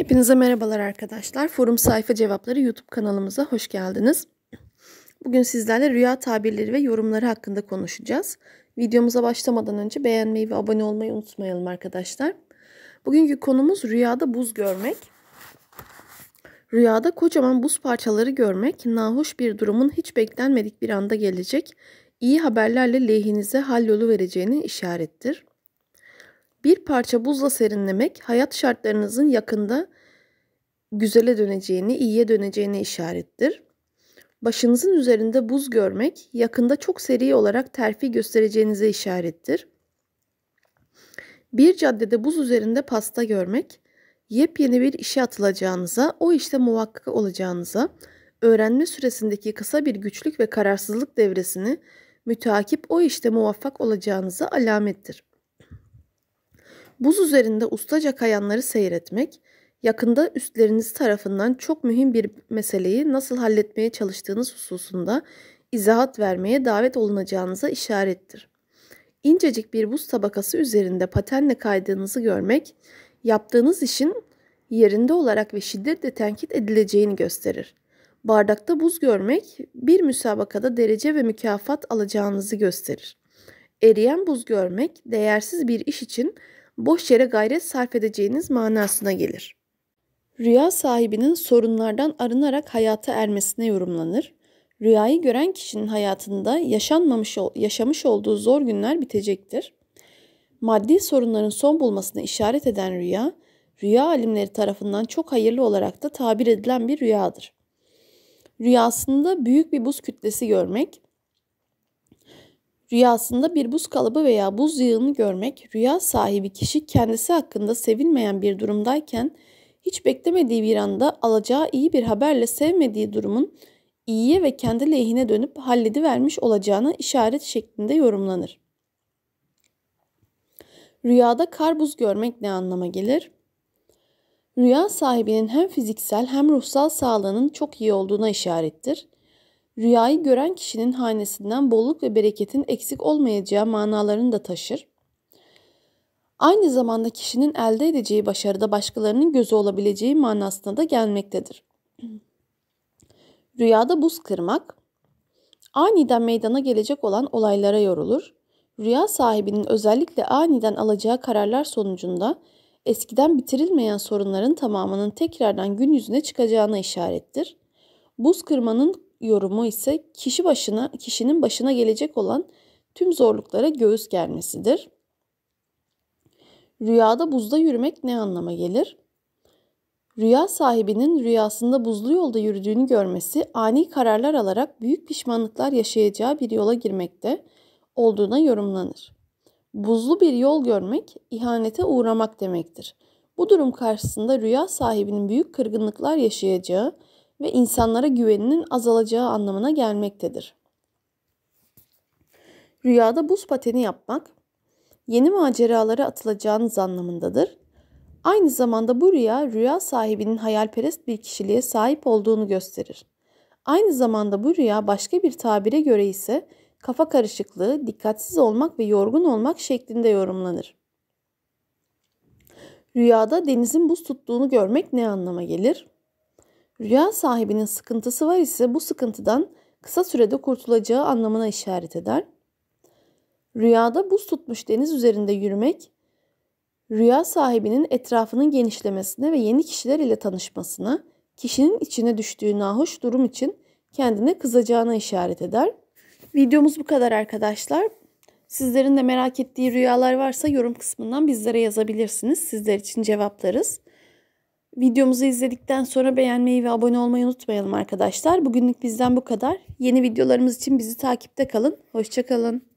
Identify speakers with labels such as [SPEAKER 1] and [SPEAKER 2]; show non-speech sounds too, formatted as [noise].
[SPEAKER 1] Hepinize merhabalar arkadaşlar. Forum Sayfa Cevapları YouTube kanalımıza hoş geldiniz. Bugün sizlerle rüya tabirleri ve yorumları hakkında konuşacağız. Videomuza başlamadan önce beğenmeyi ve abone olmayı unutmayalım arkadaşlar. Bugünkü konumuz rüyada buz görmek. Rüyada kocaman buz parçaları görmek, nahoş bir durumun hiç beklenmedik bir anda gelecek, iyi haberlerle lehinize hallolu vereceğini işarettir. Bir parça buzla serinlemek hayat şartlarınızın yakında güzele döneceğini, iyiye döneceğini işarettir. Başınızın üzerinde buz görmek yakında çok seri olarak terfi göstereceğinize işarettir. Bir caddede buz üzerinde pasta görmek yepyeni bir işe atılacağınıza, o işte muvakkak olacağınıza, öğrenme süresindeki kısa bir güçlük ve kararsızlık devresini mütakip o işte muvaffak olacağınıza alamettir. Buz üzerinde ustaca kayanları seyretmek, yakında üstleriniz tarafından çok mühim bir meseleyi nasıl halletmeye çalıştığınız hususunda izahat vermeye davet olunacağınıza işarettir. İncecik bir buz tabakası üzerinde patenle kaydığınızı görmek, yaptığınız işin yerinde olarak ve şiddetle tenkit edileceğini gösterir. Bardakta buz görmek, bir müsabakada derece ve mükafat alacağınızı gösterir. Eriyen buz görmek, değersiz bir iş için boş yere gayret sarf edeceğiniz manasına gelir. Rüya sahibinin sorunlardan arınarak hayata ermesine yorumlanır. Rüyayı gören kişinin hayatında yaşanmamış yaşamış olduğu zor günler bitecektir. Maddi sorunların son bulmasına işaret eden rüya, rüya alimleri tarafından çok hayırlı olarak da tabir edilen bir rüyadır. Rüyasında büyük bir buz kütlesi görmek, Rüyasında bir buz kalıbı veya buz yığını görmek, rüya sahibi kişi kendisi hakkında sevilmeyen bir durumdayken hiç beklemediği bir anda alacağı iyi bir haberle sevmediği durumun iyiye ve kendi lehine dönüp halledivermiş olacağına işaret şeklinde yorumlanır. Rüyada kar buz görmek ne anlama gelir? Rüya sahibinin hem fiziksel hem ruhsal sağlığının çok iyi olduğuna işarettir rüyayı gören kişinin hanesinden bolluk ve bereketin eksik olmayacağı manalarını da taşır. Aynı zamanda kişinin elde edeceği başarıda başkalarının gözü olabileceği manasına da gelmektedir. [clears throat] Rüyada buz kırmak, aniden meydana gelecek olan olaylara yorulur. Rüya sahibinin özellikle aniden alacağı kararlar sonucunda eskiden bitirilmeyen sorunların tamamının tekrardan gün yüzüne çıkacağına işarettir. Buz kırmanın yorumu ise kişi başına kişinin başına gelecek olan tüm zorluklara göğüs germesidir. Rüyada buzda yürümek ne anlama gelir? Rüya sahibinin rüyasında buzlu yolda yürüdüğünü görmesi ani kararlar alarak büyük pişmanlıklar yaşayacağı bir yola girmekte olduğuna yorumlanır. Buzlu bir yol görmek ihanete uğramak demektir. Bu durum karşısında rüya sahibinin büyük kırgınlıklar yaşayacağı ve insanlara güveninin azalacağı anlamına gelmektedir. Rüyada buz pateni yapmak yeni maceralara atılacağınız anlamındadır. Aynı zamanda bu rüya rüya sahibinin hayalperest bir kişiliğe sahip olduğunu gösterir. Aynı zamanda bu rüya başka bir tabire göre ise kafa karışıklığı, dikkatsiz olmak ve yorgun olmak şeklinde yorumlanır. Rüyada denizin buz tuttuğunu görmek ne anlama gelir? Rüya sahibinin sıkıntısı var ise bu sıkıntıdan kısa sürede kurtulacağı anlamına işaret eder. Rüyada buz tutmuş deniz üzerinde yürümek, rüya sahibinin etrafının genişlemesine ve yeni kişiler ile tanışmasına, kişinin içine düştüğü nahoş durum için kendine kızacağına işaret eder. Videomuz bu kadar arkadaşlar. Sizlerin de merak ettiği rüyalar varsa yorum kısmından bizlere yazabilirsiniz. Sizler için cevaplarız. Videomuzu izledikten sonra beğenmeyi ve abone olmayı unutmayalım arkadaşlar. Bugünlük bizden bu kadar. Yeni videolarımız için bizi takipte kalın. Hoşçakalın.